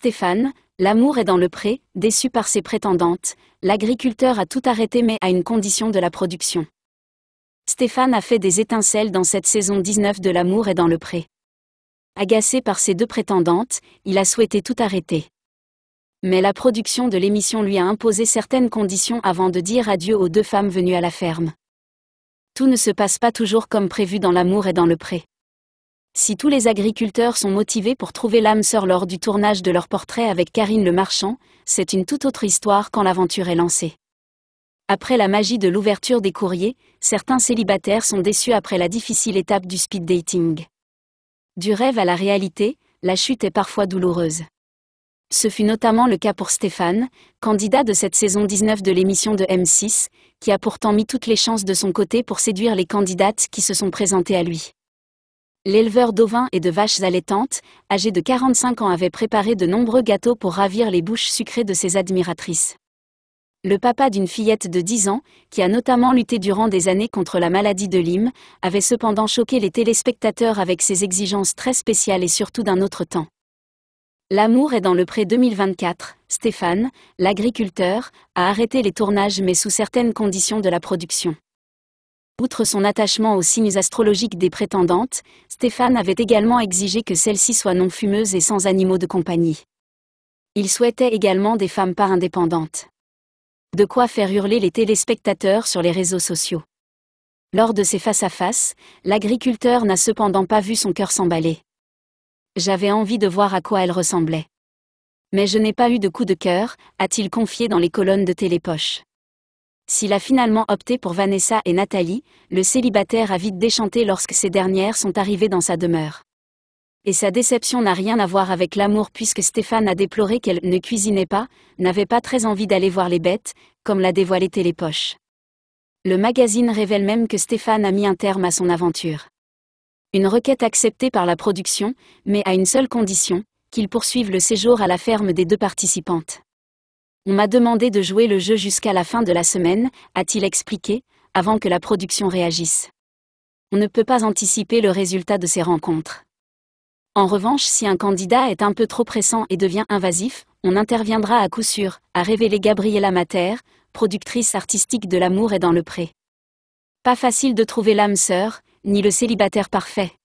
Stéphane, L'amour est dans le pré, déçu par ses prétendantes, l'agriculteur a tout arrêté mais à une condition de la production. Stéphane a fait des étincelles dans cette saison 19 de L'amour est dans le pré. Agacé par ses deux prétendantes, il a souhaité tout arrêter. Mais la production de l'émission lui a imposé certaines conditions avant de dire adieu aux deux femmes venues à la ferme. Tout ne se passe pas toujours comme prévu dans l'amour et dans le pré. Si tous les agriculteurs sont motivés pour trouver l'âme sœur lors du tournage de leur portrait avec Karine Le Marchand, c'est une toute autre histoire quand l'aventure est lancée. Après la magie de l'ouverture des courriers, certains célibataires sont déçus après la difficile étape du speed dating. Du rêve à la réalité, la chute est parfois douloureuse. Ce fut notamment le cas pour Stéphane, candidat de cette saison 19 de l'émission de M6, qui a pourtant mis toutes les chances de son côté pour séduire les candidates qui se sont présentées à lui l'éleveur d'ovins et de vaches allaitantes, âgé de 45 ans, avait préparé de nombreux gâteaux pour ravir les bouches sucrées de ses admiratrices. Le papa d'une fillette de 10 ans, qui a notamment lutté durant des années contre la maladie de Lyme, avait cependant choqué les téléspectateurs avec ses exigences très spéciales et surtout d'un autre temps. L'amour est dans le pré 2024. Stéphane, l'agriculteur, a arrêté les tournages mais sous certaines conditions de la production. Outre son attachement aux signes astrologiques des prétendantes, Stéphane avait également exigé que celles-ci soient non fumeuses et sans animaux de compagnie. Il souhaitait également des femmes par indépendantes. De quoi faire hurler les téléspectateurs sur les réseaux sociaux. Lors de ces face-à-face, l'agriculteur n'a cependant pas vu son cœur s'emballer. J'avais envie de voir à quoi elle ressemblait. Mais je n'ai pas eu de coup de cœur, a-t-il confié dans les colonnes de Télépoche. S'il a finalement opté pour Vanessa et Nathalie, le célibataire a vite déchanté lorsque ces dernières sont arrivées dans sa demeure. Et sa déception n'a rien à voir avec l'amour puisque Stéphane a déploré qu'elle ne cuisinait pas, n'avait pas très envie d'aller voir les bêtes, comme l'a dévoilé Télépoche. Le magazine révèle même que Stéphane a mis un terme à son aventure. Une requête acceptée par la production, mais à une seule condition, qu'il poursuive le séjour à la ferme des deux participantes. On m'a demandé de jouer le jeu jusqu'à la fin de la semaine, a-t-il expliqué, avant que la production réagisse. On ne peut pas anticiper le résultat de ces rencontres. En revanche, si un candidat est un peu trop pressant et devient invasif, on interviendra à coup sûr, a révélé Gabriella Mater, productrice artistique de L'amour et dans le pré. Pas facile de trouver l'âme sœur, ni le célibataire parfait.